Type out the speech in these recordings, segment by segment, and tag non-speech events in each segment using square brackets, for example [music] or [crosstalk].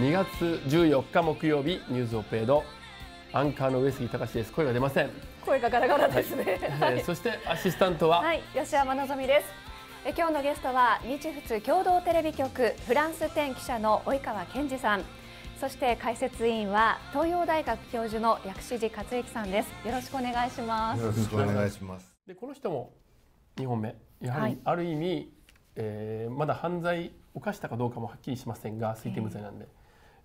2月14日木曜日ニュースオペードアンカーの上杉隆です声が出ません声がガラガラですね、はい、そしてアシスタントは、はい、吉山のぞみですえ今日のゲストは日仏共同テレビ局フランス展記者の及川健二さんそして解説委員は東洋大学教授の薬師寺克之さんですよろしくお願いしますよろしくお願いしますでこの人も2本目やはりある意味、はい、えー、まだ犯罪犯したかどうかもはっきりしませんが推定無罪なんで、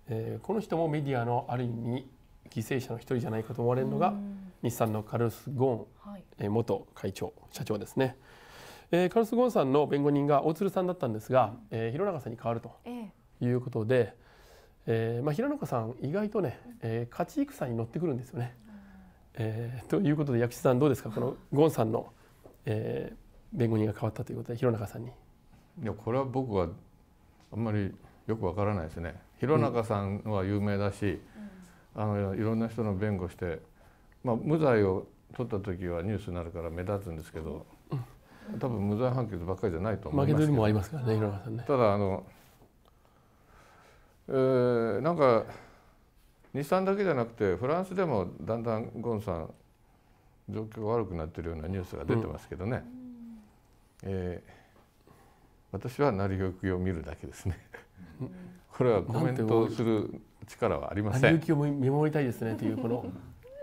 えー、この人もメディアのある意味犠牲者の一人じゃないかと思われるのが日産のカルス・ゴーン、はい、え元会長社長ですね、えー、カルス・ゴーンさんの弁護人が大鶴さんだったんですが、えー、広永さんに代わるということで、ええー、まあ、平中さん意外とね、えー、勝ち戦に乗ってくるんですよね。えー、ということで薬師さんどうですかこのゴンさんの、えー、弁護人が変わったということで広中さんに。いやこれは僕はあんまりよくわからないですね弘中さんは有名だし、うん、あのいろんな人の弁護して、まあ、無罪を取った時はニュースになるから目立つんですけど、うん、多分無罪判決ばっかりじゃないと思いますけもありますからね弘中さんね。ただあの、えー、なんか日産だけじゃなくてフランスでもだんだんゴンさん状況が悪くなってるようなニュースが出てますけどね。うん、えー私は成り行きを見るだけですねこれはコメントする力はありません成り行きを見守りたいですねというこの、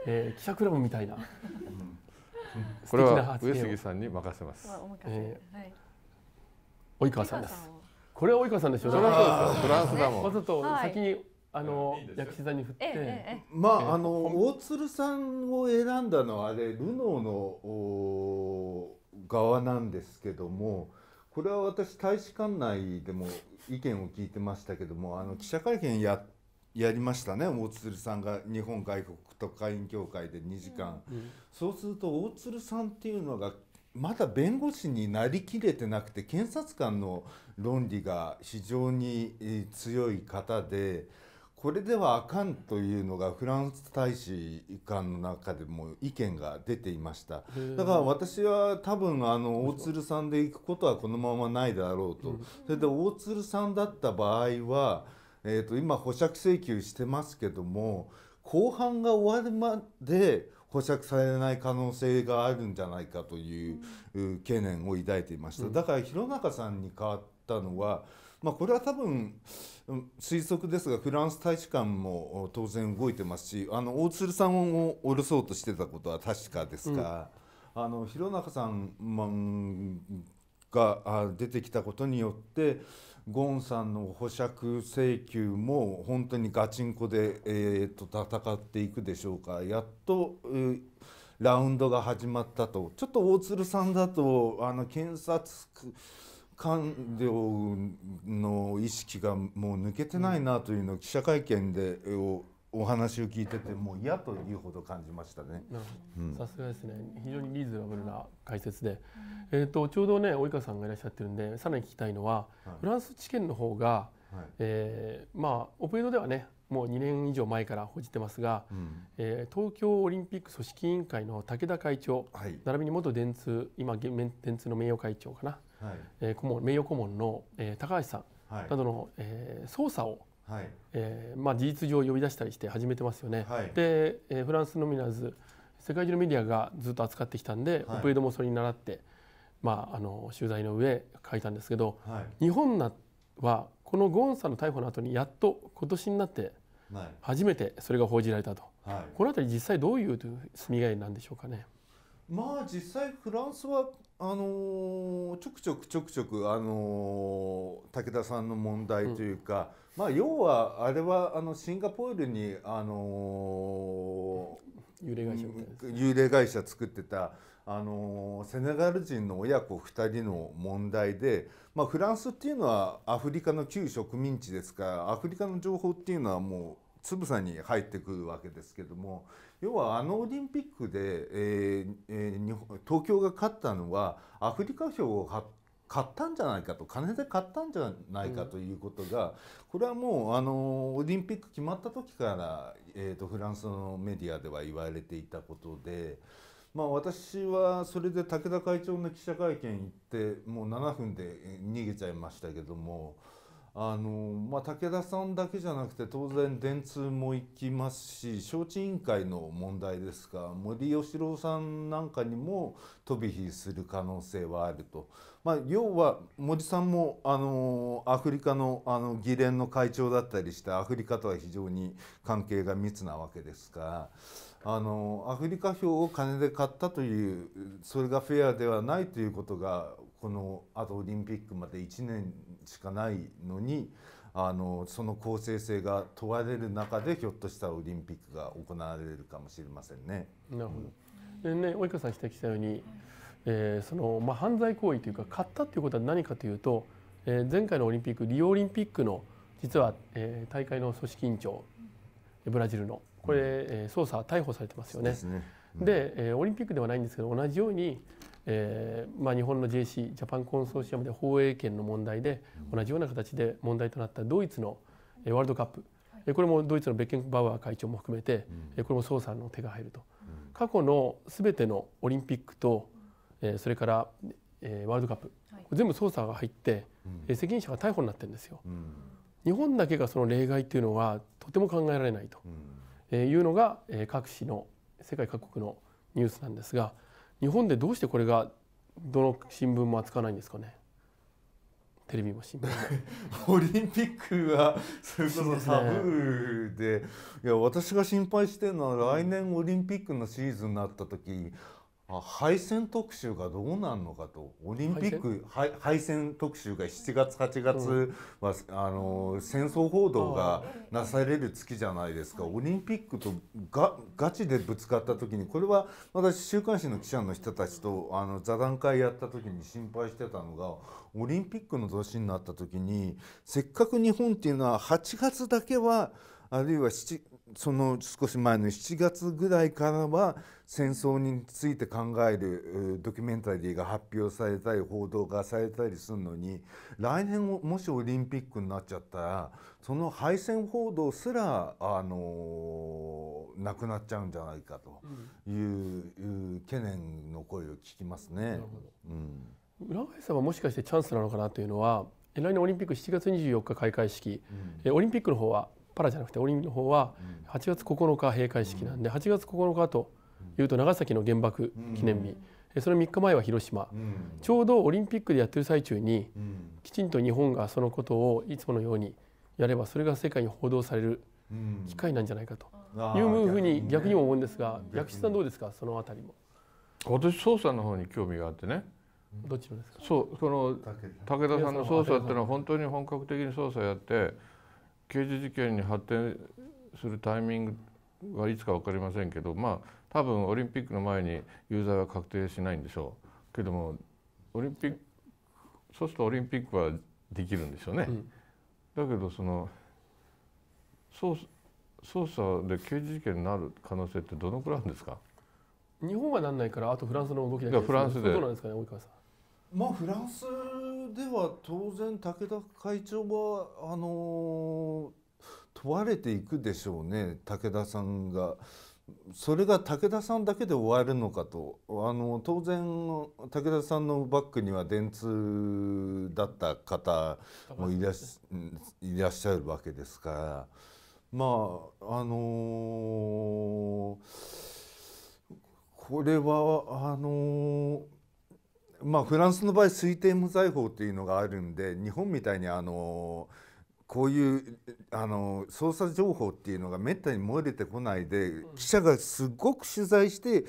えー、記者クラブみたいなこれは上杉さんに任せます、えー、及川さんですこれは及川さんでしょうフランスだもんわざと先に、あの薬師座に振って、まああの大鶴さんを選んだのはあれルノーの側なんですけどもこれは私大使館内でも意見を聞いてましたけどもあの記者会見ややりましたね大鶴さんが日本外国特派員協会で2時間、うん、そうすると大鶴さんっていうのがまだ弁護士になりきれてなくて検察官の論理が非常に強い方で。これではあかんというのがフランス大使館の中でも意見が出ていましただから私は多分あの大鶴さんで行くことはこのままないだろうと、それで大鶴さんだった場合は、えー、と今保釈請求してますけども後半が終わるまで保釈されない可能性があるんじゃないかという懸念を抱いていました。だから弘中さんに代わったのはまあ、これは多分推測ですがフランス大使館も当然動いてますしあの大鶴さんを下ろそうとしてたことは確かですが、うん、あの弘中さん、まが出てきたことによってゴンさんの保釈請求も本当にガチンコで、えー、と戦っていくでしょうかやっと、えー、ラウンドが始まったとちょっと大鶴さんだとあの検察官僚の意識がもう抜けてないなというのを記者会見でお話を聞いててもう嫌というほど感じましたね。さすがですね。非常にリーズナブルな解説で、えっ、ー、とちょうどね及川さんがいらっしゃってるんでさらに聞きたいのは、はい、フランス知見の方が、はい、えー、まあオペエドではねもう2年以上前から報じてますが、うん、えー、東京オリンピック組織委員会の武田会長、はい、並びに元電通今電通の名誉会長かな、はい、えー、顧問名誉顧問の、えー、高橋さんなどの、はい、えー、捜査を、はいえーまあ、事実上呼び出したりして始めてますよね。はい、で、えー、フランスのみならず世界中のメディアがずっと扱ってきたんで、はい、オペイドもそれに倣って、まあ、あの取材の上書いたんですけど、はい、日本はこのゴーンさんの逮捕の後にやっと今年になって初めてそれが報じられたと、はい、この辺り実際どういう住み替えなんでしょうかね。まあ実際フランスはあのー、ちょくちょくちょくちょく、あのー、武田さんの問題というか、うん、まあ、要はあれはあのシンガポールに、あのー、幽霊会社幽霊会社作ってた、あのセネガル人の親子2人の問題で、まあ、フランスっていうのはアフリカの旧植民地ですからアフリカの情報っていうのはもうつぶさに入ってくるわけですけども要はあのオリンピックで、えーえー、東京が勝ったのはアフリカ票を買ったんじゃないかと金で買ったんじゃないかということが、うん、これはもうあのオリンピック決まった時から、えーと、とフランスのメディアでは言われていたことで。まあ、私はそれで武田会長の記者会見行ってもう7分で逃げちゃいましたけども。あのまあ、武田さんだけじゃなくて当然電通も行きますし招致委員会の問題ですが森喜朗さんなんかにも飛び火する可能性はあると、まあ、要は森さんもあのアフリカのあの議連の会長だったりしてアフリカとは非常に関係が密なわけですからあのアフリカ票を金で買ったというそれがフェアではないということがこのあとオリンピックまで1年しかないのにあのその公正性が問われる中でひょっとしたらオリンピックが行われるかもしれませんね。なるほど、うん、でね及川さん指摘したように、えーそのまあ、犯罪行為というか買ったということは何かというと、えー、前回のオリンピックリオオリンピックの実は、えー、大会の組織委員長ブラジルのこれ、うん、捜査逮捕されてますよね。で、ねうん、えオリンピックではないんですけど同じようにえー、まあ、日本の JC ジャパンコンソーシアムで放映権の問題で同じような形で問題となったドイツのワールドカップ、はい、これもドイツのベッケンバウアー会長も含めて、うん、これも捜査の手が入ると、うん、過去のすべてのオリンピックと、えん、それから、えー、ワールドカップ、はい、全部捜査が入って、うん、責任者が逮捕になってるんですよ。日本だけがその例外っていうのはとても考えられないというのが、えー、各紙の世界各国のニュースなんですが。日本でどうしてこれがどの新聞も扱わないんですかねテレビも新聞 [laughs] オリンピックはそれこそタブーで、ね、いや私が心配してるのは来年オリンピックのシーズンになった時敗戦特集がどうなるのかとオリンピック敗戦特集が7月8月は、あの戦争報道がなされる月じゃないですかオリンピックとがガチでぶつかった時にこれは私週刊誌の記者の人たちとあの座談会やった時に心配してたのがオリンピックの年になった時にせっかく日本っていうのは8月だけはあるいは7その少し前の7月ぐらいからは戦争について考えるドキュメンタリーが発表されたり報道がされたりするのに来年もしオリンピックになっちゃったらその敗戦報道すら、あのなくなっちゃうんじゃないかといういう懸念の声を聞きますね。うん、上さんはもしかしてチャンスなのかなというのは来年オリンピック7月24日開会式、うん、オリンピックの方はパラじゃなくてンの方は8月9日閉会式なんで8月9日というと長崎の原爆記念日その3日前は広島ちょうどオリンピックでやってる最中にきちんと日本がそのことをいつものようにやればそれが世界に報道される機会なんじゃないかというふうに逆にも思うんですが薬師さんどうですかそのあたりも。私捜査の方に興味があってねどっちのですかそうその武田さんの捜査っていうのは本当に本格的に捜査やって。刑事事件に発展するタイミングはいつか分かりませんけどまあ多分オリンピックの前に有罪は確定しないんでしょうけどもオリンピックそうするとオリンピックはできるんですよね。うん、だけどその捜査で刑事事件になる可能性ってどのくらいあるんですか日本はなんないからあとフランスの動きだけ、ね、フランスでどうなんですかね及川さんまあフランスでは当然武田会長はあの問われていくでしょうね武田さんが。それが武田さんだけで終わるのかとあの当然武田さんのバックには電通だった方もいらいらっしゃるわけですからまああのー、これはあのーまあ、フランスの場合推定無罪法というのがあるんで日本みたいにあのこういうあの捜査情報っていうのがめったに漏れてこないで記者がすごく取材して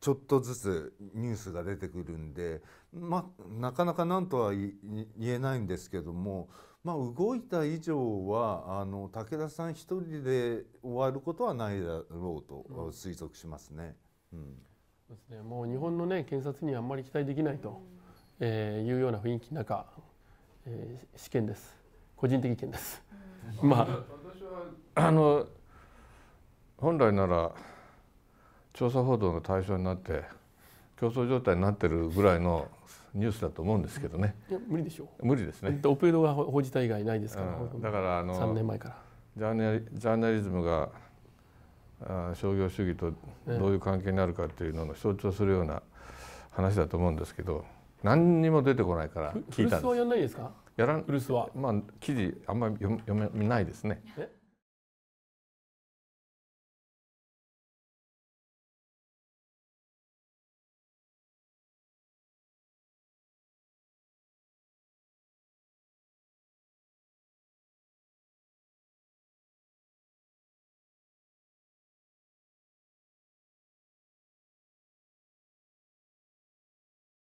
ちょっとずつニュースが出てくるんで、まあ、なかなか何とは言えないんですけども、まあ、動いた以上はあの武田さん一人で終わることはないだろうと推測しますね。うんですね、もう日本の、ね、検察にあんまり期待できないと、うん、えー、いうような雰囲気の中、えー、試験です、個人的意見です。うん、まあ、私はあの本来なら調査報道の対象になって競争状態になってるぐらいのニュースだと思うんですけどね。いや無理でしょう。無理ですね。オペドが報じた以外ないですから。だからあの三年前からジャーナリジャーナリズムが商業主義とどういう関係になるかっていうのを象徴するような話だと思うんですけど何にも出てこないから聞いたんです。やらんまあ記事あんまり読めないですね。